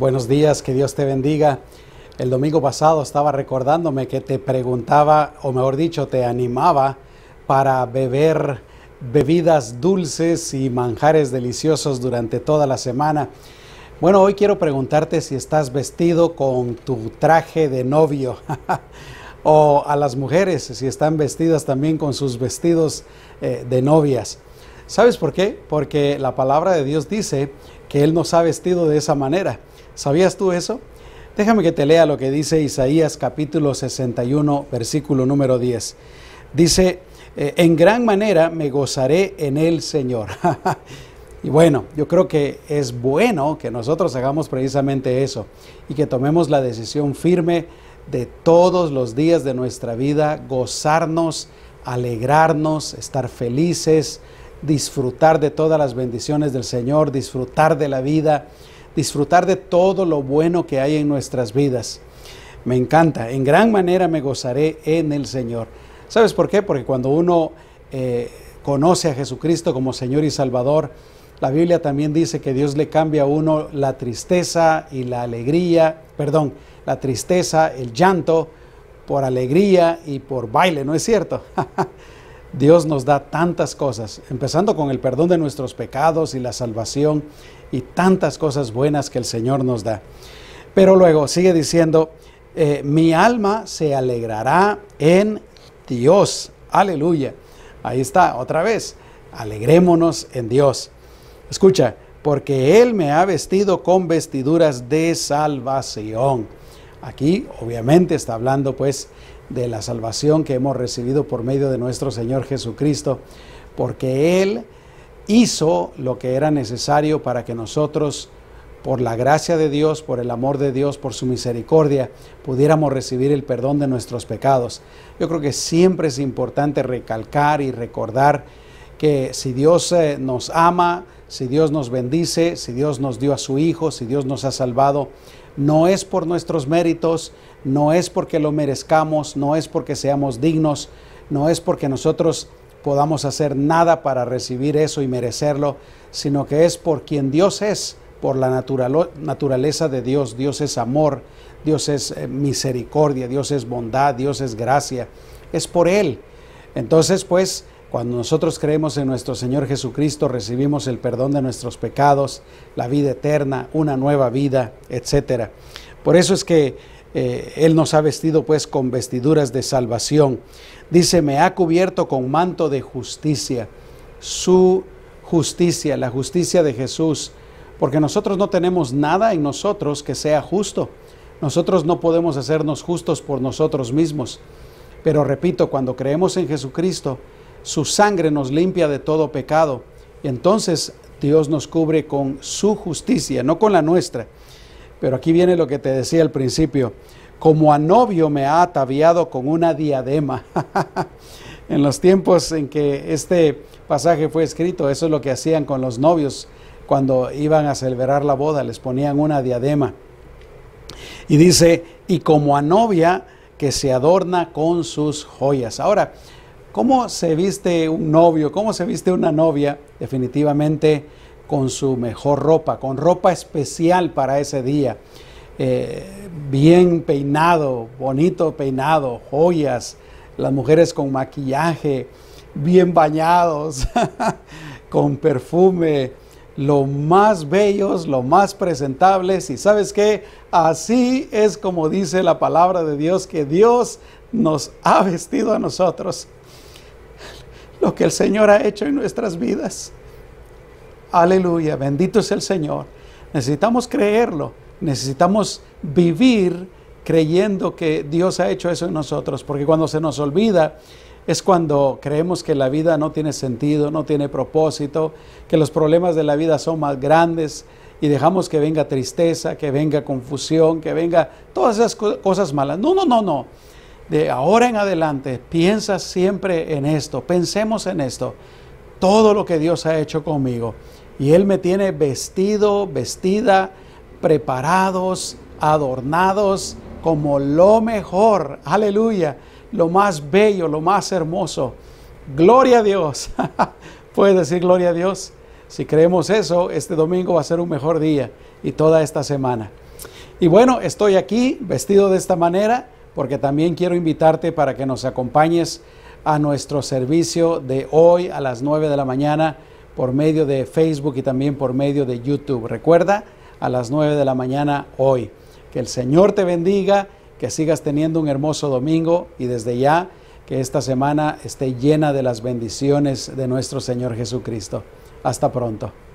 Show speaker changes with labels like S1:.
S1: Buenos días, que Dios te bendiga. El domingo pasado estaba recordándome que te preguntaba, o mejor dicho, te animaba para beber bebidas dulces y manjares deliciosos durante toda la semana. Bueno, hoy quiero preguntarte si estás vestido con tu traje de novio. o a las mujeres si están vestidas también con sus vestidos eh, de novias. ¿Sabes por qué? Porque la palabra de Dios dice que Él nos ha vestido de esa manera. ¿Sabías tú eso? Déjame que te lea lo que dice Isaías capítulo 61, versículo número 10. Dice, eh, en gran manera me gozaré en el Señor. y bueno, yo creo que es bueno que nosotros hagamos precisamente eso y que tomemos la decisión firme de todos los días de nuestra vida, gozarnos, alegrarnos, estar felices, disfrutar de todas las bendiciones del Señor, disfrutar de la vida disfrutar de todo lo bueno que hay en nuestras vidas. Me encanta, en gran manera me gozaré en el Señor. ¿Sabes por qué? Porque cuando uno eh, conoce a Jesucristo como Señor y Salvador, la Biblia también dice que Dios le cambia a uno la tristeza y la alegría, perdón, la tristeza, el llanto, por alegría y por baile, ¿no es cierto? Dios nos da tantas cosas, empezando con el perdón de nuestros pecados y la salvación y tantas cosas buenas que el Señor nos da. Pero luego sigue diciendo, eh, mi alma se alegrará en Dios. Aleluya. Ahí está, otra vez, alegrémonos en Dios. Escucha, porque Él me ha vestido con vestiduras de salvación. Aquí obviamente está hablando pues de la salvación que hemos recibido por medio de nuestro Señor Jesucristo, porque Él hizo lo que era necesario para que nosotros, por la gracia de Dios, por el amor de Dios, por su misericordia, pudiéramos recibir el perdón de nuestros pecados. Yo creo que siempre es importante recalcar y recordar que si Dios eh, nos ama, si Dios nos bendice, si Dios nos dio a su Hijo, si Dios nos ha salvado, no es por nuestros méritos, no es porque lo merezcamos, no es porque seamos dignos, no es porque nosotros podamos hacer nada para recibir eso y merecerlo, sino que es por quien Dios es, por la naturaleza de Dios. Dios es amor, Dios es eh, misericordia, Dios es bondad, Dios es gracia, es por Él. Entonces, pues, cuando nosotros creemos en nuestro Señor Jesucristo, recibimos el perdón de nuestros pecados, la vida eterna, una nueva vida, etc. Por eso es que eh, Él nos ha vestido pues con vestiduras de salvación. Dice, me ha cubierto con manto de justicia. Su justicia, la justicia de Jesús, porque nosotros no tenemos nada en nosotros que sea justo. Nosotros no podemos hacernos justos por nosotros mismos. Pero repito, cuando creemos en Jesucristo, su sangre nos limpia de todo pecado. Y entonces Dios nos cubre con su justicia, no con la nuestra. Pero aquí viene lo que te decía al principio. Como a novio me ha ataviado con una diadema. en los tiempos en que este pasaje fue escrito, eso es lo que hacían con los novios cuando iban a celebrar la boda, les ponían una diadema. Y dice, y como a novia que se adorna con sus joyas. Ahora, cómo se viste un novio, cómo se viste una novia, definitivamente con su mejor ropa, con ropa especial para ese día. Eh, bien peinado, bonito peinado, joyas, las mujeres con maquillaje, bien bañados, con perfume, lo más bellos, lo más presentables. Y sabes qué, así es como dice la palabra de Dios, que Dios nos ha vestido a nosotros lo que el Señor ha hecho en nuestras vidas. Aleluya, bendito es el Señor. Necesitamos creerlo, necesitamos vivir creyendo que Dios ha hecho eso en nosotros, porque cuando se nos olvida es cuando creemos que la vida no tiene sentido, no tiene propósito, que los problemas de la vida son más grandes y dejamos que venga tristeza, que venga confusión, que venga todas esas cosas malas. No, no, no, no de ahora en adelante, piensa siempre en esto, pensemos en esto, todo lo que Dios ha hecho conmigo. Y Él me tiene vestido, vestida, preparados, adornados como lo mejor, aleluya, lo más bello, lo más hermoso. Gloria a Dios. Puedes decir gloria a Dios. Si creemos eso, este domingo va a ser un mejor día y toda esta semana. Y bueno, estoy aquí vestido de esta manera porque también quiero invitarte para que nos acompañes a nuestro servicio de hoy a las 9 de la mañana por medio de Facebook y también por medio de YouTube. Recuerda, a las 9 de la mañana hoy. Que el Señor te bendiga, que sigas teniendo un hermoso domingo y desde ya que esta semana esté llena de las bendiciones de nuestro Señor Jesucristo. Hasta pronto.